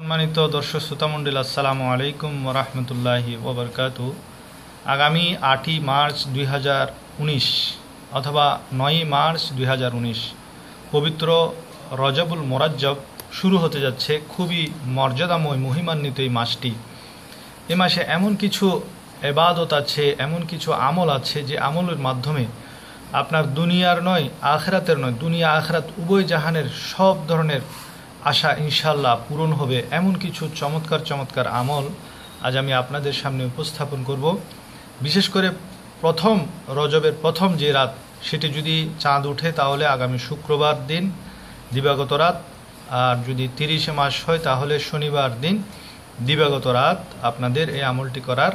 সম্মানিত দর্শক শ্রোতামণ্ডল আসসালামু আলাইকুম রহমতুল্লাহি ওবরকাত আগামী আটই মার্চ দুই অথবা নয়ই মার্চ দুই পবিত্র রজবুল মোরাজ্জব শুরু হতে যাচ্ছে খুবই মর্যাদাময় মহিমান্বিত এই মাসটি এ মাসে এমন কিছু এবাদত আছে এমন কিছু আমল আছে যে আমলের মাধ্যমে আপনার দুনিয়ার নয় আখরাতের নয় দুনিয়া আখরাত উভয় জাহানের সব ধরনের আশা ইনশাল্লাহ পূরণ হবে এমন কিছু চমৎকার চমৎকার আমল আজ আমি আপনাদের সামনে উপস্থাপন করব বিশেষ করে প্রথম রজবের প্রথম যে রাত সেটি যদি চাঁদ ওঠে তাহলে আগামী শুক্রবার দিন দিবাগত রাত আর যদি তিরিশে মাস হয় তাহলে শনিবার দিন দিবাগত রাত আপনাদের এই আমলটি করার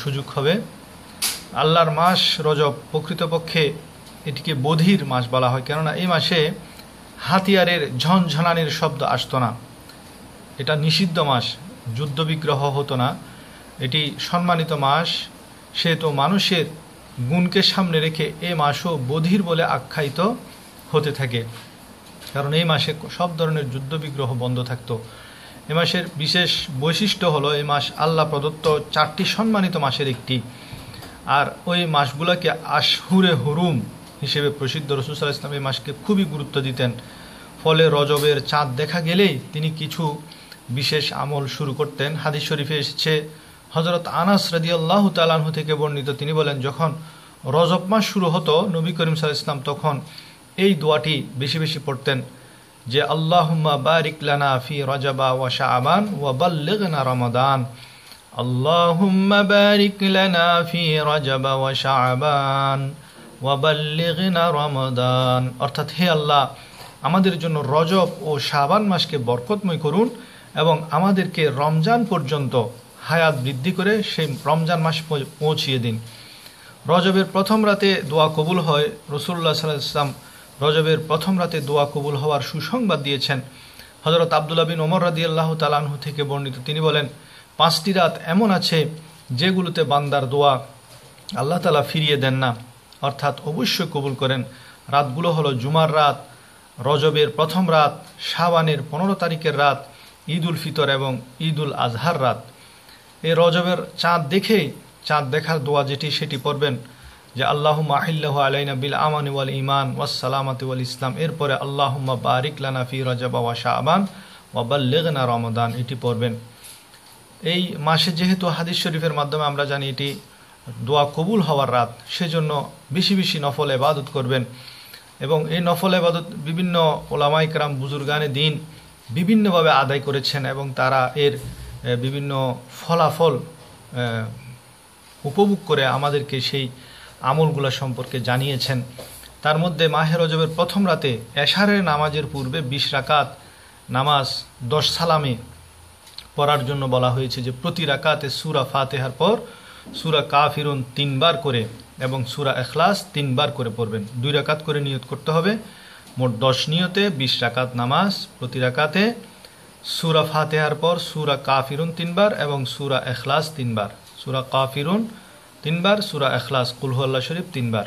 সুযোগ হবে আল্লাহর মাস রজব প্রকৃতপক্ষে এটিকে বধির মাস বলা হয় কেননা এই মাসে হাতিয়ারের ঝনঝনানির শব্দ আসতো না এটা নিষিদ্ধ মাস যুদ্ধবিগ্রহ হতো না এটি সম্মানিত মাস সে তো মানুষের গুণকে সামনে রেখে এ মাসও বধির বলে আখ্যায়িত হতে থাকে কারণ এই মাসে সব ধরনের যুদ্ধবিগ্রহ বন্ধ থাকত এ মাসের বিশেষ বৈশিষ্ট্য হলো এই মাস আল্লাহ প্রদত্ত চারটি সম্মানিত মাসের একটি আর ওই মাসগুলোকে আশহুরে হুরুম হিসেবে প্রসিদ্ধ রসুসাল ইসলাম এই মাসকে খুবই গুরুত্ব দিতেন ফলে রজবের চাঁদ দেখা গেলেই তিনি কিছু বিশেষ আমল শুরু করতেন হাদিস শরীফে এসেছে হজরত আনাস রদিয়াল্লাহ তালাহু থেকে বর্ণিত তিনি বলেন যখন রজব মাস শুরু হতো নবী করিম সাল ইসলাম তখন এই দোয়াটি বেশি বেশি পড়তেন যে আল্লাহ বারিক ফি রজাবা ওয়া শাহবান ওয়া বাল্লেগনা রমাদান আল্লাহ বারিক ফি রজবা ওয়া শাহবান ওয়াবাল্লিগিনা রমাদান অর্থাৎ হে আল্লাহ আমাদের জন্য রজব ও শাবান মাসকে বরকতময় করুন এবং আমাদেরকে রমজান পর্যন্ত হায়াত বৃদ্ধি করে সেই রমজান মাস পৌঁছিয়ে দিন রজবের প্রথম রাতে দোয়া কবুল হয় রসুল্লাহ সাল্লাম রজবের প্রথম রাতে দোয়া কবুল হওয়ার সুসংবাদ দিয়েছেন হজরত আবদুল্লা বিন ওমর রাদি আল্লাহ তালানহু থেকে বর্ণিত তিনি বলেন পাঁচটি রাত এমন আছে যেগুলোতে বান্দার দোয়া আল্লাহ তালা ফিরিয়ে দেন না অর্থাৎ অবশ্যই কবুল করেন রাতগুলো হলো জুমার রাত রজবের প্রথম রাত শাবানের পনেরো তারিখের রাত ঈদ উল ফিতর এবং ঈদ উল আজহার রাত এই রজবের চাঁদ দেখেই চাঁদ দেখার দোয়া যেটি সেটি পড়বেন যে আল্লাহ আহিল্লাহ আলাইনা বিল আমান ওয়াল ইমান ওয়াসালামাতি ওয়াল ইসলাম এরপরে আল্লাহুম্মা বারিক লানা ফি রজাবা ওয়া শাহবান ওয়াবাল্লেগনা রমদান এটি পড়বেন এই মাসে যেহেতু হাদিস শরীফের মাধ্যমে আমরা জানি এটি দোয়া কবুল হওয়ার রাত সেজন্য বেশি বেশি নফল এবাদত করবেন এবং এই নফল এবাদত বিভিন্ন ওলামাই কারাম বুজুর্গানে দিন বিভিন্নভাবে আদায় করেছেন এবং তারা এর বিভিন্ন ফলাফল উপভোগ করে আমাদেরকে সেই আমলগুলো সম্পর্কে জানিয়েছেন তার মধ্যে মাহের রজবের প্রথম রাতে এশারের নামাজের পূর্বে বিশ রাকাত নামাজ দশ সালামে পড়ার জন্য বলা হয়েছে যে প্রতি রাকাতে সুরা ফাতেহার পর সুরা কাফিরুন তিনবার করে এবং সুরা এখলাস তিনবার করে পড়বেন দুই রাকাত করে নিয়ত করতে হবে মোট দশ নিয়তে বিশ রাকাত নামাজ প্রতি রাকাতে সুরা ফাতেহার পর সুরা কাফিরুন তিনবার এবং সুরা এখলাস তিনবার সুরা কাফিরুন তিনবার সুরা এখলাস কুলহল্লা শরীফ তিনবার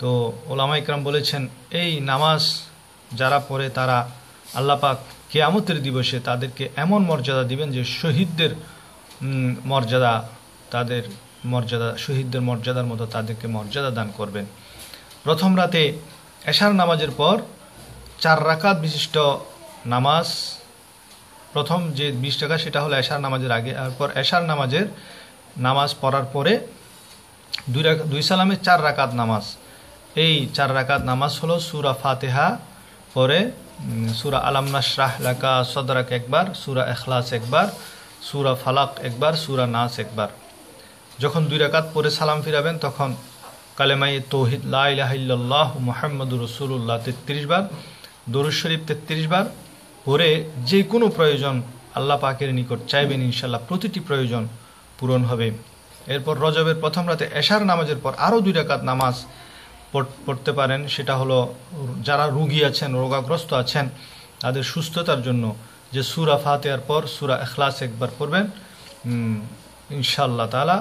তো ওলামা ইকরাম বলেছেন এই নামাজ যারা পড়ে তারা আল্লাপাক কেয়ামতের দিবসে তাদেরকে এমন মর্যাদা দিবেন যে শহীদদের মর্যাদা তাদের মর্যাদা শহীদদের মর্যাদার মতো তাদেরকে মর্যাদা দান করবেন প্রথম রাতে এশার নামাজের পর চার রাকাত বিশিষ্ট নামাজ প্রথম যে বিশ টাকা সেটা হলো এশার নামাজের আগে পর এশার নামাজের নামাজ পড়ার পরে দুই দুই সালামে চার রাকাত নামাজ এই চার রাকাত নামাজ হলো সুরা ফাতেহা পরে সুরা আলামনা শাহ লাকা সদরাক একবার সুরা এখলাস একবার সুরা ফালাক একবার সুরা নাস একবার যখন দুই রাকাত পরে সালাম ফিরাবেন তখন কালেমাই তৌহিদ লাহ মোহাম্মদুর রসুল্লাহ তেত্রিশ বার দরুদ শরীফ তেত্রিশ বার পরে যে কোনো প্রয়োজন আল্লাহ পাকের নিকট চাইবেন ইনশাল্লাহ প্রতিটি প্রয়োজন পূরণ হবে এরপর রজবের প্রথম রাতে এশার নামাজের পর আরও দুই রাকাত নামাজ পড়তে পারেন সেটা হলো যারা রুগী আছেন রোগাগ্রস্ত আছেন তাদের সুস্থতার জন্য যে সুরা ফাতেয়ার পর সুরা এখলাস একবার পড়বেন ইনশাল্লাহ তালা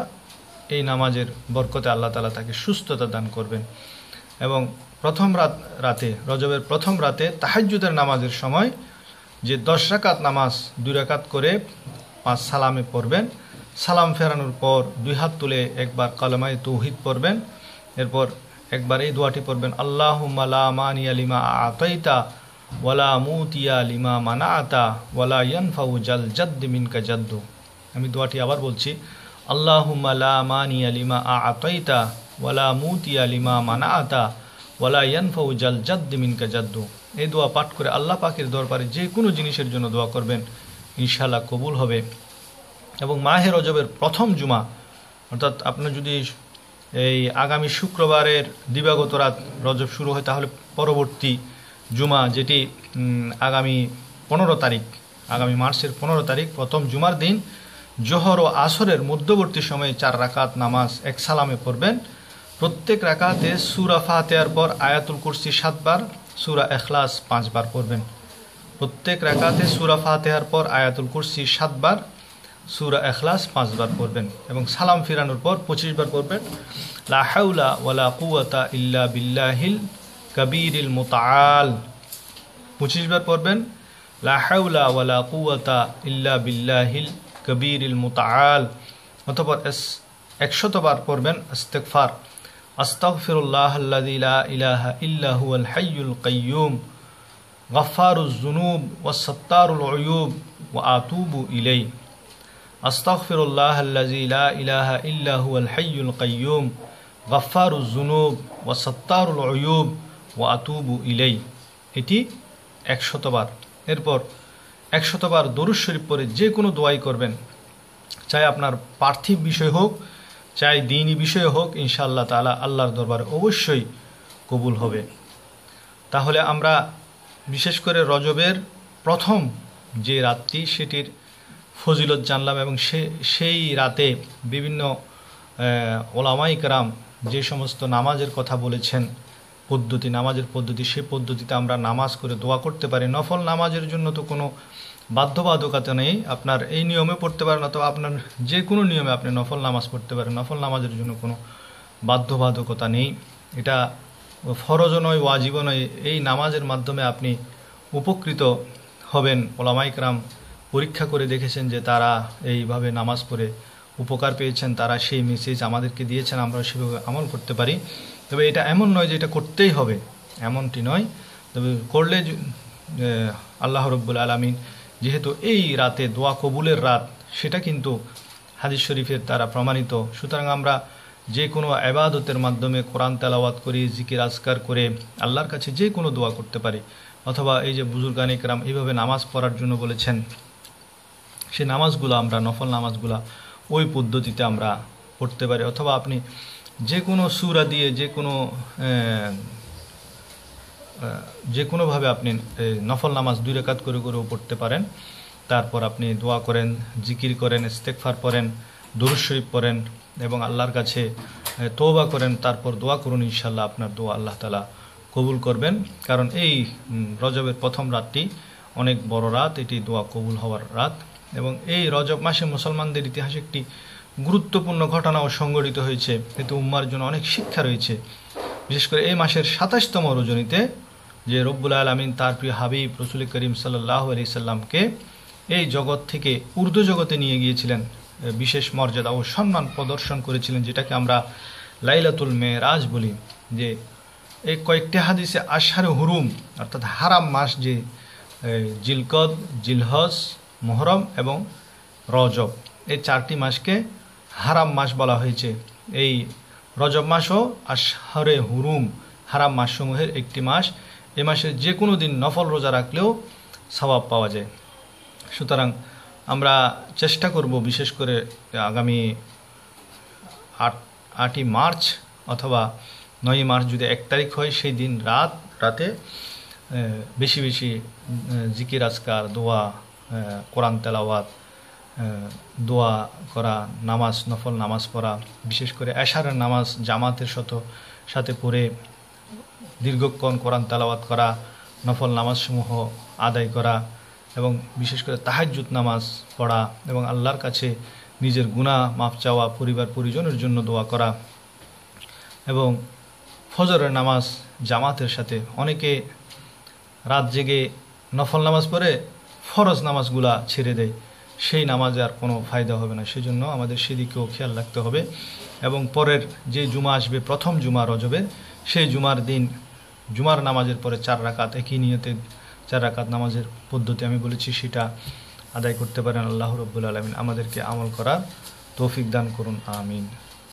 এই নামাজের বরকতে আল্লাহ তালা তাকে সুস্থতা দান করবেন এবং প্রথম রাত রাতে রজবের প্রথম রাতে তাহাজুদের নামাজের সময় যে দশ রাকাত নামাজ দুই রাকাত করে পাঁচ সালামে পড়বেন সালাম ফেরানোর পর দুই হাত তুলে একবার কালামায় তৌহিদ পড়বেন এরপর একবার এই দোয়াটি পড়বেন আল্লাহ মালা আলিমা আতাইতা ওয়ালা মুতিয়া লিমা মানা আতা ওয়ালা ইয়ানফাউ জাল জাদ্দ মিনকা জাদ্দু আমি দোয়াটি আবার বলছি আল্লাহুম্মা মানি আলিমা ওয়ালা পাঠ করে আল্লাহ পাকের দরবারে যে কোনো জিনিসের জন্য দোয়া করবেন ইনশাল্লাহ কবুল হবে এবং মাহের রজবের প্রথম জুমা অর্থাৎ আপনার যদি এই আগামী শুক্রবারের দিবাগত রাত রজব শুরু হয় তাহলে পরবর্তী জুমা যেটি আগামী পনেরো তারিখ আগামী মার্চের পনেরো তারিখ প্রথম জুমার দিন জোহর ও আসরের মধ্যবর্তী সময়ে চার রাকাত নামাজ এক সালামে পড়বেন প্রত্যেক রাকাতে সুরা ফাতেয়ার পর আয়াতুল কুরসি সাতবার সুরা এখলাস পাঁচবার পড়বেন প্রত্যেক রাকাতে সুরা ফাতেহার পর আয়াতুল কুরসি সাতবার সুরা এখলাস পাঁচবার পড়বেন এবং সালাম ফিরানোর পর পঁচিশবার পড়বেন লাহাউলা ওয়ালা কুয়াতা ইল্লা বিল্লাহিল কবির ইল মোতাল পঁচিশবার পড়বেন লাহাউলা ওয়ালা কুয়া ইল্লা বিল্লাহিল কবির ইল মুতাল অথবা একশতবার পড়বেন ইস্তেকফার আস্তাগফিরুল্লাহ আল্লাযী ইলাহা ইল্লা হুয়াল হাইয়ুল কাইয়্যুম গফফারুজ যুনুব ওয়াস সাত্তারুল উয়ুব ওয়া আতুবু ইলাইহি أستغفر الله الذي لا إله إلا هو الحي القيوم غفار الذنوب وستار العيوب وأتوب إليه এটি একশতবার এরপর একশতবার দরুজ শরীফ পরে যে কোনো দোয়াই করবেন চাই আপনার পার্থিব বিষয় হোক চাই দিনই বিষয় হোক ইনশাআল্লাহ তালা আল্লাহর দরবারে অবশ্যই কবুল হবে তাহলে আমরা বিশেষ করে রজবের প্রথম যে রাতটি সেটির ফজিলত জানলাম এবং সে সেই রাতে বিভিন্ন ওলামাইকরাম যে সমস্ত নামাজের কথা বলেছেন পদ্ধতি নামাজের পদ্ধতি সে পদ্ধতিতে আমরা নামাজ করে দোয়া করতে পারি নফল নামাজের জন্য তো কোনো বাধ্যবাধকতা নেই আপনার এই নিয়মে পড়তে পারেন অথবা আপনার যে কোনো নিয়মে আপনি নফল নামাজ পড়তে পারেন নফল নামাজের জন্য কোনো বাধ্যবাধকতা নেই এটা ফরজ নয় ওয়াজিব নয় এই নামাজের মাধ্যমে আপনি উপকৃত হবেন ওলামাইকরাম পরীক্ষা করে দেখেছেন যে তারা এইভাবে নামাজ পড়ে উপকার পেয়েছেন তারা সেই মেসেজ আমাদেরকে দিয়েছেন আমরা সেভাবে আমল করতে পারি তবে এটা এমন নয় যে এটা করতেই হবে এমনটি নয় তবে করলে আল্লাহ রব্বুল আলমিন যেহেতু এই রাতে দোয়া কবুলের রাত সেটা কিন্তু হাদিস শরীফের দ্বারা প্রমাণিত সুতরাং আমরা যে কোনো আবাদতের মাধ্যমে কোরআন তেলাওয়াত করি জিকির আজকার করে আল্লাহর কাছে যে কোনো দোয়া করতে পারি অথবা এই যে বুজুর্গান ইকরাম এইভাবে নামাজ পড়ার জন্য বলেছেন সে নামাজগুলো আমরা নফল নামাজগুলো ওই পদ্ধতিতে আমরা পড়তে পারি অথবা আপনি যে কোনো সুরা দিয়ে যে কোনো যে কোনোভাবে আপনি নফল নামাজ দুই রেখাত করে করেও পড়তে পারেন তারপর আপনি দোয়া করেন জিকির করেন ইস্তেকফার পড়েন দুরুশরীফ শরীফ পড়েন এবং আল্লাহর কাছে তোবা করেন তারপর দোয়া করুন ইনশাল্লাহ আপনার দোয়া আল্লাহ তালা কবুল করবেন কারণ এই রজবের প্রথম রাতটি অনেক বড় রাত এটি দোয়া কবুল হওয়ার রাত এবং এই রজব মাসে মুসলমানদের ইতিহাসে একটি গুরুত্বপূর্ণ ঘটনাও সংঘটিত হয়েছে এতে উম্মার জন্য অনেক শিক্ষা রয়েছে বিশেষ করে এই মাসের সাতাশতম রজনীতে যে রব্বুল আলমিন তার প্রিয় হাবিব রসুল করিম সাল্লাহ আলি সাল্লামকে এই জগৎ থেকে উর্দু জগতে নিয়ে গিয়েছিলেন বিশেষ মর্যাদা ও সম্মান প্রদর্শন করেছিলেন যেটাকে আমরা লাইলাতুল রাজ বলি যে এই কয়েকটি হাদিসে আশার হুরুম অর্থাৎ হারাম মাস যে জিলকদ জিলহস মহরম এবং রজব এই চারটি মাসকে হারাম মাস বলা হয়েছে এই রজব মাসও আশহরে হুরুম হারাম মাসসমূহের একটি মাস এ মাসের যে কোনো দিন নফল রোজা রাখলেও স্বভাব পাওয়া যায় সুতরাং আমরা চেষ্টা করব বিশেষ করে আগামী আট আটই মার্চ অথবা নয়ই মার্চ যদি এক তারিখ হয় সেই দিন রাত রাতে বেশি বেশি জিকির আজকার দোয়া কোরআন তেলাওয়াত দোয়া করা নামাজ নফল নামাজ পড়া বিশেষ করে এশারের নামাজ জামাতের শত সাথে পড়ে দীর্ঘক্ষণ কোরআন তালাওয়াত করা নফল নামাজসমূহ আদায় করা এবং বিশেষ করে তাহাজুত নামাজ পড়া এবং আল্লাহর কাছে নিজের গুণা মাপ চাওয়া পরিবার পরিজনের জন্য দোয়া করা এবং ফজরের নামাজ জামাতের সাথে অনেকে রাত জেগে নফল নামাজ পড়ে ফরজ নামাজগুলা ছেড়ে দেয় সেই নামাজে আর কোনো ফায়দা হবে না সেজন্য আমাদের সেদিকেও খেয়াল রাখতে হবে এবং পরের যে জুমা আসবে প্রথম জুমা রজবের সেই জুমার দিন জুমার নামাজের পরে চার রাকাত একই নিয়তে চার রাকাত নামাজের পদ্ধতি আমি বলেছি সেটা আদায় করতে পারেন আল্লাহ রব্বুল আলমিন আমাদেরকে আমল করার তৌফিক দান করুন আমিন